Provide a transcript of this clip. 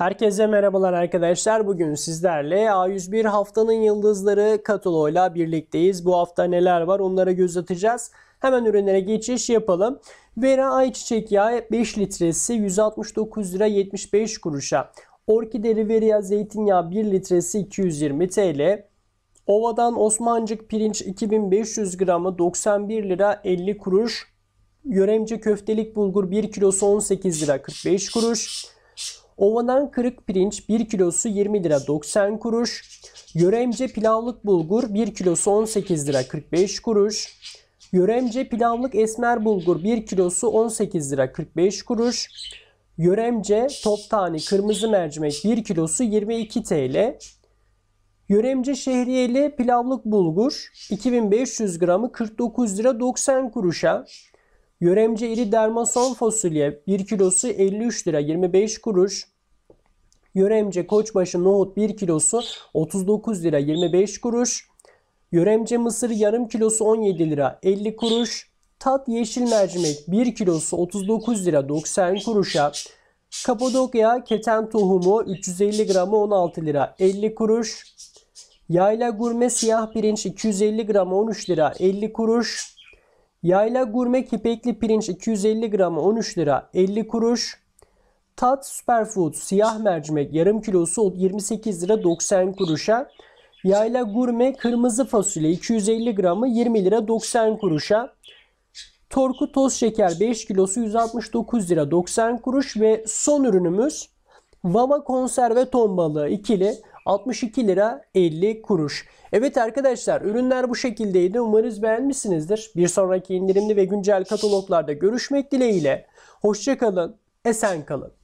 Herkese merhabalar arkadaşlar. Bugün sizlerle A101 haftanın yıldızları kataloğuyla birlikteyiz. Bu hafta neler var onlara göz atacağız. Hemen ürünlere geçiş yapalım. Vera ayçiçek yağı 5 litresi 169 lira 75 kuruşa. Orkide Riveria zeytinyağı 1 litresi 220 TL. Ovadan Osmancık pirinç 2500 gramı 91 lira 50 kuruş. Yöremce köftelik bulgur 1 kilosu 18 lira 45 kuruş. Ovadan kırık pirinç 1 kilosu 20 lira 90 kuruş. Yöremce pilavlık bulgur 1 kilosu 18 lira 45 kuruş. Yöremce pilavlık esmer bulgur 1 kilosu 18 lira 45 kuruş. Yöremce top tane kırmızı mercimek 1 kilosu 22 TL. Yöremce şehriyeli pilavlık bulgur 2500 gramı 49 lira 90 kuruşa. Yöremce iri dermason fasulye 1 kilosu 53 lira 25 kuruş. Yöremce koçbaşı nohut 1 kilosu 39 lira 25 kuruş. Yöremce mısır yarım kilosu 17 lira 50 kuruş. Tat yeşil mercimek 1 kilosu 39 lira 90 kuruşa. Kapadokya keten tohumu 350 gramı 16 lira 50 kuruş. Yayla gurme siyah pirinç 250 gramı 13 lira 50 kuruş. Yayla gurme kipekli pirinç 250 gramı 13 lira 50 kuruş. Tat Superfood siyah mercimek yarım kilosu 28 lira 90 kuruşa. Yayla Gurme kırmızı fasulye 250 gramı 20 lira 90 kuruşa. Torku toz şeker 5 kilosu 169 lira 90 kuruş ve son ürünümüz Vama konserve ton balığı ikili 62 lira 50 kuruş. Evet arkadaşlar ürünler bu şekildeydi. Umarız beğenmişsinizdir. Bir sonraki indirimli ve güncel kataloglarda görüşmek dileğiyle. Hoşçakalın, esen kalın.